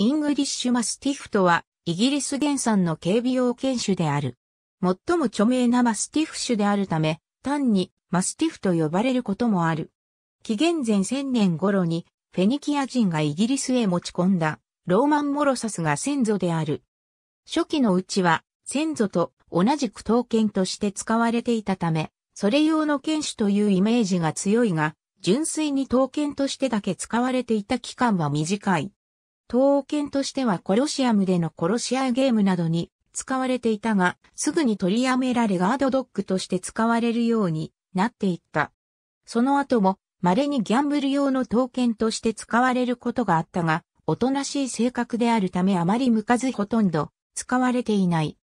イングリッシュマスティフとは、イギリス原産の警備用犬種である。最も著名なマスティフ種であるため、単にマスティフと呼ばれることもある。紀元前1000年頃に、フェニキア人がイギリスへ持ち込んだ、ローマンモロサスが先祖である。初期のうちは、先祖と同じく刀剣として使われていたため、それ用の剣種というイメージが強いが、純粋に刀剣としてだけ使われていた期間は短い。刀剣としてはコロシアムでの殺し合いゲームなどに使われていたが、すぐに取りやめられガードドッグとして使われるようになっていった。その後も稀にギャンブル用の刀剣として使われることがあったが、おとなしい性格であるためあまり向かずほとんど使われていない。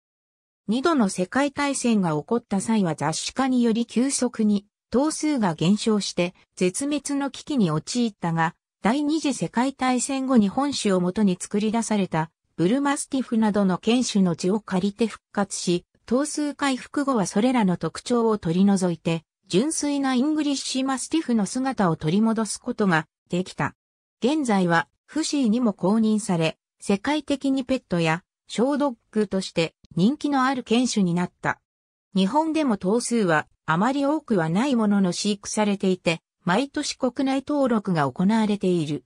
二度の世界大戦が起こった際は雑誌化により急速に頭数が減少して絶滅の危機に陥ったが、第二次世界大戦後に本種をもとに作り出されたブルマスティフなどの犬種の血を借りて復活し、頭数回復後はそれらの特徴を取り除いて、純粋なイングリッシュマスティフの姿を取り戻すことができた。現在は、フシーにも公認され、世界的にペットや小ドッグとして人気のある犬種になった。日本でも頭数はあまり多くはないものの飼育されていて、毎年国内登録が行われている。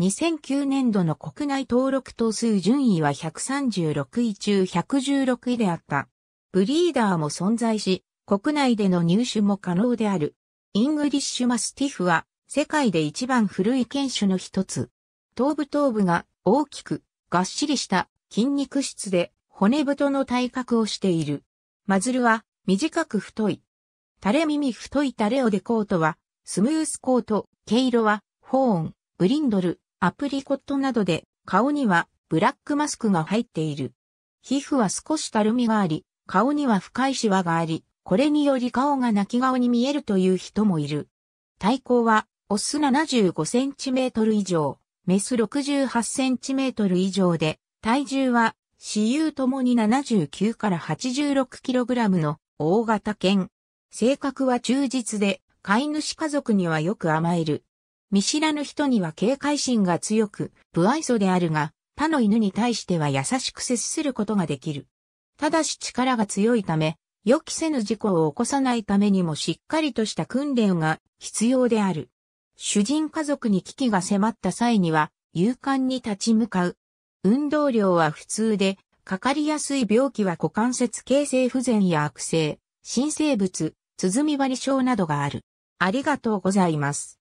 2009年度の国内登録等数順位は136位中116位であった。ブリーダーも存在し、国内での入手も可能である。イングリッシュマスティフは世界で一番古い犬種の一つ。頭部頭部が大きく、がっしりした筋肉質で骨太の体格をしている。マズルは短く太い。垂れ耳太い垂れおでコートはスムースコート、毛色は、ホーン、ブリンドル、アプリコットなどで、顔にはブラックマスクが入っている。皮膚は少したるみがあり、顔には深いシワがあり、これにより顔が泣き顔に見えるという人もいる。体高は、オス75センチメートル以上、メス68センチメートル以上で、体重は、私有ともに79から86 k g の大型犬。性格は忠実で、飼い主家族にはよく甘える。見知らぬ人には警戒心が強く、不愛想であるが、他の犬に対しては優しく接することができる。ただし力が強いため、予期せぬ事故を起こさないためにもしっかりとした訓練が必要である。主人家族に危機が迫った際には、勇敢に立ち向かう。運動量は普通で、かかりやすい病気は股関節形成不全や悪性、新生物、鼓張り章などがある。ありがとうございます。